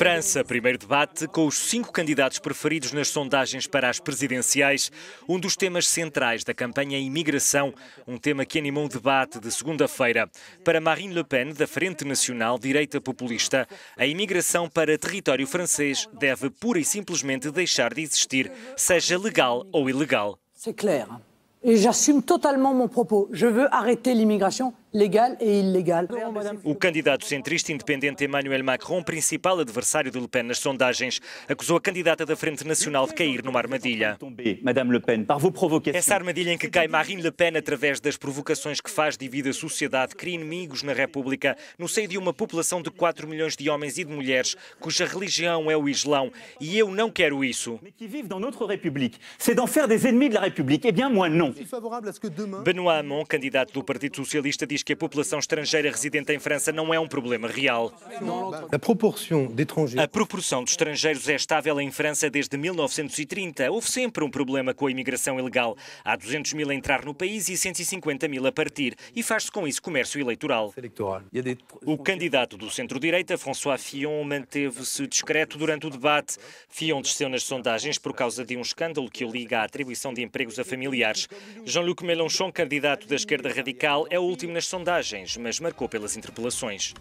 França, primeiro debate com os cinco candidatos preferidos nas sondagens para as presidenciais, um dos temas centrais da campanha é imigração, um tema que animou o debate de segunda-feira. Para Marine Le Pen, da Frente Nacional Direita Populista, a imigração para território francês deve pura e simplesmente deixar de existir, seja legal ou ilegal. C'est clair. Et j'assume totalement mon propos. Je veux arrêter l'immigration legal e ilegal. O candidato centrista independente Emmanuel Macron, principal adversário de Le Pen nas sondagens, acusou a candidata da Frente Nacional de cair numa armadilha. Essa armadilha em que cai Marine Le Pen através das provocações que faz, divide a sociedade, cria inimigos na República, no seio de uma população de 4 milhões de homens e de mulheres cuja religião é o Islão. E eu não quero isso. Eh Benoît Hamon, candidato do Partido Socialista, diz diz que a população estrangeira residente em França não é um problema real. A proporção de estrangeiros é estável em França desde 1930. Houve sempre um problema com a imigração ilegal. Há 200 mil a entrar no país e 150 mil a partir. E faz-se com isso comércio eleitoral. O candidato do centro-direita, François Fillon, manteve-se discreto durante o debate. Fillon desceu nas sondagens por causa de um escândalo que o liga à atribuição de empregos a familiares. Jean-Luc Mélenchon, candidato da esquerda radical, é o último nas sondagens, mas marcou pelas interpelações.